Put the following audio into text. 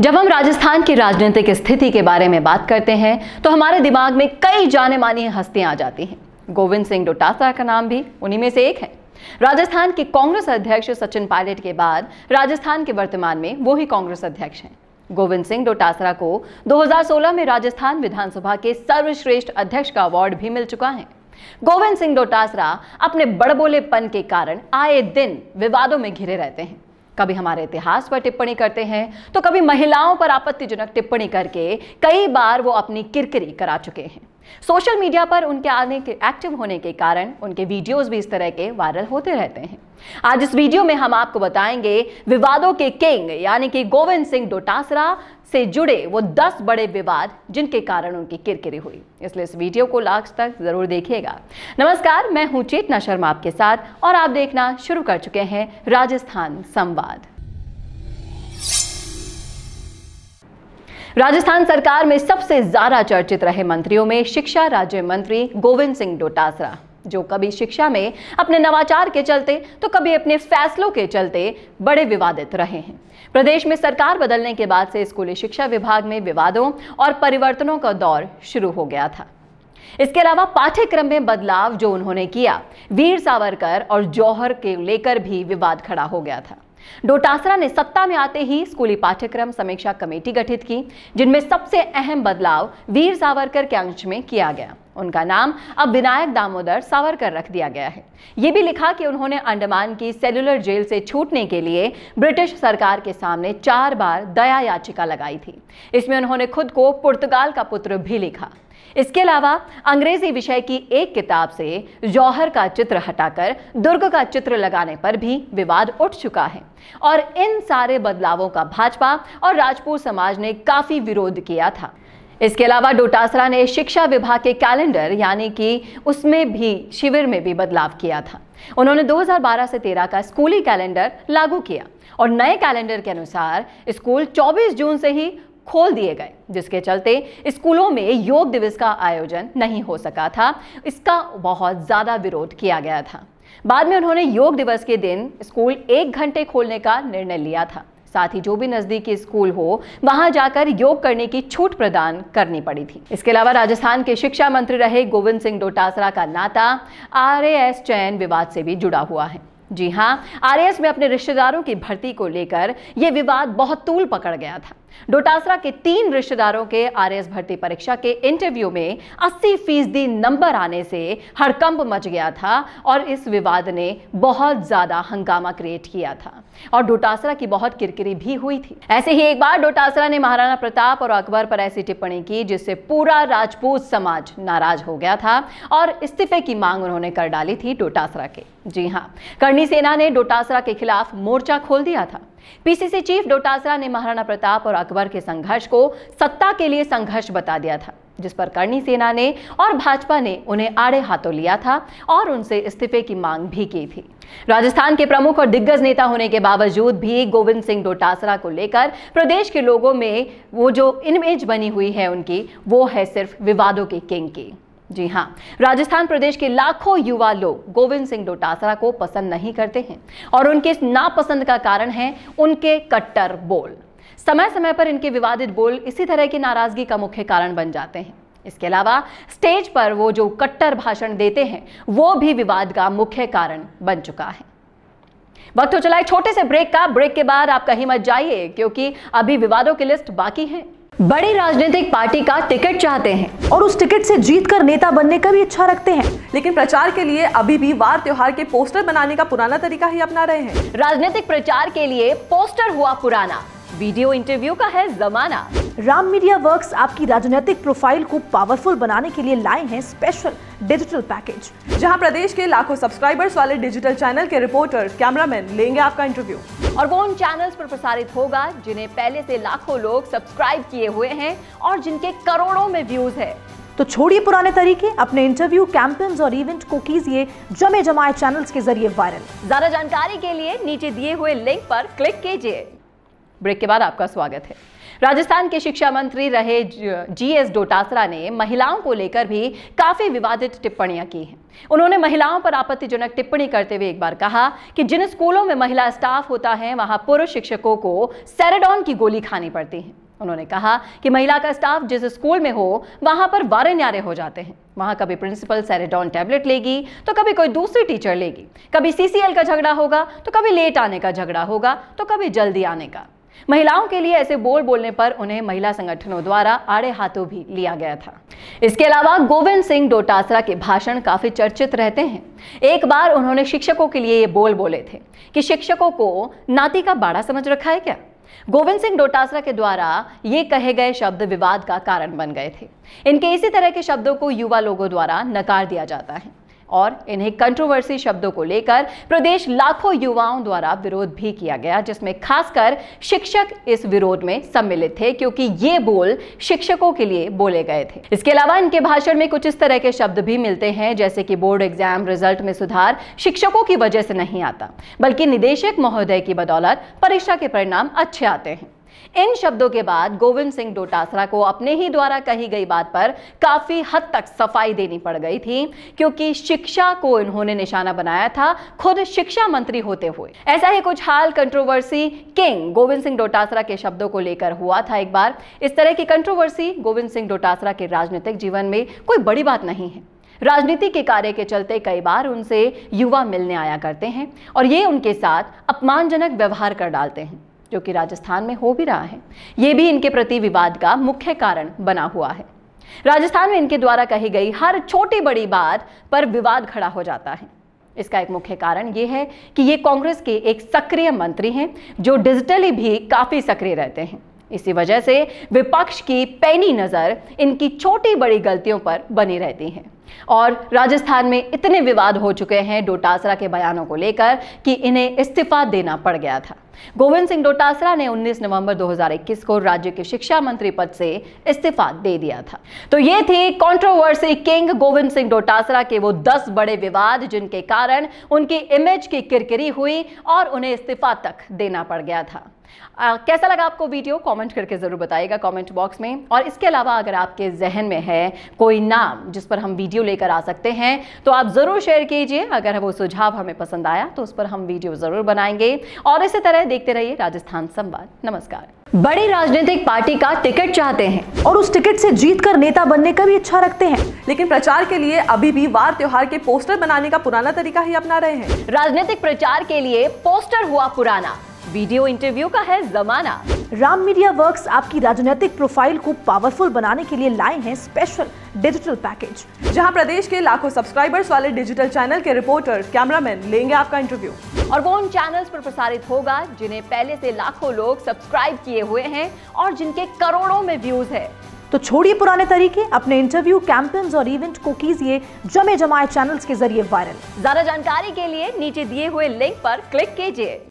जब हम राजस्थान की राजनीतिक स्थिति के बारे में बात करते हैं तो हमारे दिमाग में कई जाने मानी हस्तियां आ जाती हैं गोविंद सिंह डोटासरा का नाम भी उन्हीं में से एक है राजस्थान के कांग्रेस अध्यक्ष सचिन पायलट के बाद राजस्थान के वर्तमान में वो ही कांग्रेस अध्यक्ष हैं गोविंद सिंह डोटासरा को 2016 में राजस्थान विधानसभा के सर्वश्रेष्ठ अध्यक्ष का अवार्ड भी मिल चुका है गोविंद सिंह डोटासरा अपने बड़बोलेपन के कारण आए दिन विवादों में घिरे रहते हैं कभी हमारे इतिहास पर टिप्पणी करते हैं तो कभी महिलाओं पर आपत्तिजनक टिप्पणी करके कई बार वो अपनी किरकिरी करा चुके हैं सोशल मीडिया पर उनके आने के एक्टिव होने के कारण उनके वीडियोस भी इस तरह के वायरल होते रहते हैं आज इस वीडियो में हम आपको बताएंगे विवादों के किंग यानी कि गोविंद सिंह डोटासरा से जुड़े वो दस बड़े विवाद जिनके कारण उनकी किरकिरी हुई इसलिए इस वीडियो को लास्ट तक जरूर देखिएगा नमस्कार मैं हूं चेतना शर्मा आपके साथ और आप देखना शुरू कर चुके हैं राजस्थान संवाद राजस्थान सरकार में सबसे ज्यादा चर्चित रहे मंत्रियों में शिक्षा राज्य मंत्री गोविंद सिंह डोटासरा जो कभी शिक्षा में अपने नवाचार के चलते तो कभी अपने फैसलों के चलते बड़े विवादित रहे हैं प्रदेश में सरकार बदलने के बाद से स्कूली शिक्षा विभाग में विवादों और परिवर्तनों का दौर शुरू हो गया था इसके अलावा पाठ्यक्रम में बदलाव जो उन्होंने किया वीर सावरकर और जौहर के लेकर भी विवाद खड़ा हो गया था डोटासरा ने सत्ता में आते ही स्कूली पाठ्यक्रम समीक्षा कमेटी गठित की जिनमें सबसे अहम बदलाव वीर सावरकर के अंश में किया गया उनका नाम अब विनायक दामोदर सावरकर रख दिया गया है ये भी लिखा कि उन्होंने अंडमान की सेलुलर जेल से छूटने के लिए ब्रिटिश सरकार के सामने चार बार दया याचिका लगाई थी इसमें उन्होंने खुद को पुर्तगाल का पुत्र भी लिखा इसके अलावा अंग्रेजी विषय की एक किताब से जौहर का चित्र हटाकर दुर्ग का चित्र लगाने पर भी विवाद उठ चुका है और इन सारे बदलावों का भाजपा और राजपूत समाज ने काफी विरोध किया था इसके अलावा डोटासरा ने शिक्षा विभाग के कैलेंडर यानी कि उसमें भी शिविर में भी बदलाव किया था उन्होंने 2012 से 13 का स्कूली कैलेंडर लागू किया और नए कैलेंडर के अनुसार स्कूल 24 जून से ही खोल दिए गए जिसके चलते स्कूलों में योग दिवस का आयोजन नहीं हो सका था इसका बहुत ज़्यादा विरोध किया गया था बाद में उन्होंने योग दिवस के दिन स्कूल एक घंटे खोलने का निर्णय लिया था साथ ही जो भी नजदीकी स्कूल हो वहां जाकर योग करने की छूट प्रदान करनी पड़ी थी इसके अलावा राजस्थान के शिक्षा मंत्री रहे गोविंद सिंह डोटासरा का नाता आर चयन विवाद से भी जुड़ा हुआ है जी हाँ आर में अपने रिश्तेदारों की भर्ती को लेकर यह विवाद बहुत तूल पकड़ गया था डोटासरा के तीन रिश्तेदारों के आर भर्ती परीक्षा के इंटरव्यू में 80 फीसदी नंबर आने से हड़कंप मच गया था और इस विवाद ने बहुत ज्यादा हंगामा क्रिएट किया था और डोटासरा की बहुत किरकिरी भी हुई थी ऐसे ही एक बार डोटासरा ने महाराणा प्रताप और अकबर पर ऐसी टिप्पणी की जिससे पूरा राजपूत समाज नाराज हो गया था और इस्तीफे की मांग उन्होंने कर डाली थी डोटासरा के जी हाँ करणी सेना ने डोटासरा के खिलाफ मोर्चा खोल दिया था पीसीसी चीफ डोटासरा ने महाराणा प्रताप और अकबर के संघर्ष को सत्ता के लिए संघर्ष बता दिया था जिस पर करणी सेना ने और भाजपा ने उन्हें आड़े हाथों लिया था और उनसे इस्तीफे की मांग भी की थी राजस्थान के प्रमुख और दिग्गज नेता होने के बावजूद भी गोविंद सिंह डोटासरा को लेकर प्रदेश के लोगों में वो जो इमेज बनी हुई है उनकी वो है सिर्फ विवादों के किंग की जी हाँ राजस्थान प्रदेश के लाखों युवा लोग गोविंद सिंह डोटासरा को पसंद नहीं करते हैं और उनके इस नापसंद का कारण है उनके कट्टर बोल समय समय पर इनके विवादित बोल इसी तरह की नाराजगी का मुख्य कारण बन जाते हैं इसके अलावा स्टेज पर वो जो कट्टर भाषण देते हैं वो भी विवाद का मुख्य कारण बन चुका है वक्त हो चला है छोटे से ब्रेक का ब्रेक के बाद आप कहीं मत जाइए क्योंकि अभी विवादों की लिस्ट बाकी है बड़ी राजनीतिक पार्टी का टिकट चाहते हैं और उस टिकट से जीतकर नेता बनने का भी इच्छा रखते हैं लेकिन प्रचार के लिए अभी भी वार त्योहार के पोस्टर बनाने का पुराना तरीका ही अपना रहे हैं राजनीतिक प्रचार के लिए पोस्टर हुआ पुराना वीडियो इंटरव्यू का है जमाना राम मीडिया वर्क्स आपकी राजनीतिक प्रोफाइल को पावरफुल बनाने के लिए लाए हैं स्पेशल डिजिटल पैकेज जहां प्रदेश के लाखों सब्सक्राइबर्स वाले डिजिटल चैनल के रिपोर्टर कैमरामैन लेंगे आपका इंटरव्यू और वो उन चैनल्स पर प्रसारित होगा जिन्हें पहले से लाखों लोग सब्सक्राइब किए हुए हैं और जिनके करोड़ों में व्यूज है तो छोड़िए पुराने तरीके अपने इंटरव्यू कैंपेन्स और इवेंट को कीजिए जमे जमाए चैनल्स के जरिए वायरल ज्यादा जानकारी के लिए नीचे दिए हुए लिंक पर क्लिक कीजिए ब्रेक के बाद आपका स्वागत है राजस्थान के शिक्षा मंत्री रहे जीएस डोटासरा ने महिलाओं को लेकर भी काफी विवादित टिप्पणियां की हैं उन्होंने महिलाओं पर आपत्तिजनक टिप्पणी करते हुए एक बार कहा कि जिन स्कूलों में महिला स्टाफ होता है वहां पुरुष शिक्षकों को सेरेडॉन की गोली खानी पड़ती है उन्होंने कहा कि महिला का स्टाफ जिस स्कूल में हो वहां पर वारे न्यारे हो जाते हैं वहां कभी प्रिंसिपल सेरेडॉन टैबलेट लेगी तो कभी कोई दूसरी टीचर लेगी कभी सीसीएल का झगड़ा होगा तो कभी लेट आने का झगड़ा होगा तो कभी जल्दी आने का महिलाओं के लिए ऐसे बोल बोलने पर उन्हें महिला संगठनों द्वारा आड़े हाथों भी लिया गया था इसके अलावा गोविंद सिंह डोटासरा के भाषण काफी चर्चित रहते हैं एक बार उन्होंने शिक्षकों के लिए ये बोल बोले थे कि शिक्षकों को नाती का बाड़ा समझ रखा है क्या गोविंद सिंह डोटासरा के द्वारा ये कहे गए शब्द विवाद का कारण बन गए थे इनके इसी तरह के शब्दों को युवा लोगों द्वारा नकार दिया जाता है और इन्हें कंट्रोवर्सी शब्दों को लेकर प्रदेश लाखों युवाओं द्वारा विरोध भी किया गया जिसमें खासकर शिक्षक इस विरोध में सम्मिलित थे क्योंकि ये बोल शिक्षकों के लिए बोले गए थे इसके अलावा इनके भाषण में कुछ इस तरह के शब्द भी मिलते हैं जैसे कि बोर्ड एग्जाम रिजल्ट में सुधार शिक्षकों की वजह से नहीं आता बल्कि निदेशक महोदय की बदौलत परीक्षा के परिणाम अच्छे आते हैं इन शब्दों के बाद गोविंद सिंह डोटासरा को अपने ही द्वारा कही गई बात पर काफी हद तक सफाई देनी पड़ गई थी क्योंकि शिक्षा को इन्होंने निशाना बनाया था खुद शिक्षा मंत्री होते हुए ऐसा ही कुछ हाल कंट्रोवर्सी किंग गोविंद सिंह डोटासरा के शब्दों को लेकर हुआ था एक बार इस तरह की कंट्रोवर्सी गोविंद सिंह डोटासरा के राजनीतिक जीवन में कोई बड़ी बात नहीं है राजनीति के कार्य के चलते कई बार उनसे युवा मिलने आया करते हैं और ये उनके साथ अपमानजनक व्यवहार कर डालते हैं जो कि राजस्थान में हो भी रहा है ये भी इनके प्रति विवाद का मुख्य कारण बना हुआ है राजस्थान में इनके द्वारा कही गई हर छोटी बड़ी बात पर विवाद खड़ा हो जाता है इसका एक मुख्य कारण ये है कि ये कांग्रेस के एक सक्रिय मंत्री हैं जो डिजिटली भी काफ़ी सक्रिय रहते हैं इसी वजह से विपक्ष की पैनी नज़र इनकी छोटी बड़ी गलतियों पर बनी रहती है और राजस्थान में इतने विवाद हो चुके हैं डोटासरा के बयानों को लेकर कि इन्हें इस्तीफा देना पड़ गया था गोविंद सिंह डोटासरा ने 19 नवंबर 2021 को राज्य के शिक्षा मंत्री पद से इस्तीफा दे दिया था तो ये थी कंट्रोवर्सी किंग गोविंद सिंह डोटासरा के वो 10 बड़े विवाद जिनके कारण उनकी इमेज की किरकिरी हुई और उन्हें इस्तीफा तक देना पड़ गया था आ, कैसा लगा आपको वीडियो कमेंट करके ज़रूर बताइएगा कमेंट बॉक्स में और इसके अलावा अगर आपके जहन में है कोई नाम जिस पर हम वीडियो वीडियो लेकर आ सकते हैं तो आप ज़रूर शेयर कीजिए अगर वो सुझाव हमें पसंद आया तो उस पर हम वीडियो ज़रूर बनाएंगे और इसी तरह देखते रहिए राजस्थान संवाद नमस्कार बड़ी राजनीतिक पार्टी का टिकट चाहते हैं और उस टिकट से जीत कर नेता बनने का भी इच्छा रखते हैं लेकिन प्रचार के लिए अभी भी वार त्योहार के पोस्टर बनाने का पुराना तरीका ही अपना रहे हैं राजनीतिक प्रचार के लिए पोस्टर हुआ पुराना वीडियो इंटरव्यू का है जमाना राम मीडिया वर्क्स आपकी राजनीतिक प्रोफाइल को पावरफुल बनाने के लिए लाए हैं स्पेशल डिजिटल पैकेज जहां प्रदेश के लाखों सब्सक्राइबर्स वाले डिजिटल चैनल के रिपोर्टर कैमरामैन लेंगे आपका इंटरव्यू और वो उन चैनल्स पर प्रसारित होगा जिन्हें पहले से लाखों लोग सब्सक्राइब किए हुए हैं और जिनके करोड़ों में व्यूज है तो छोड़िए पुराने तरीके अपने इंटरव्यू कैंपेन्स और इवेंट को कीजिए जमे जमाए चैनल्स के जरिए वायरल ज्यादा जानकारी के लिए नीचे दिए हुए लिंक पर क्लिक कीजिए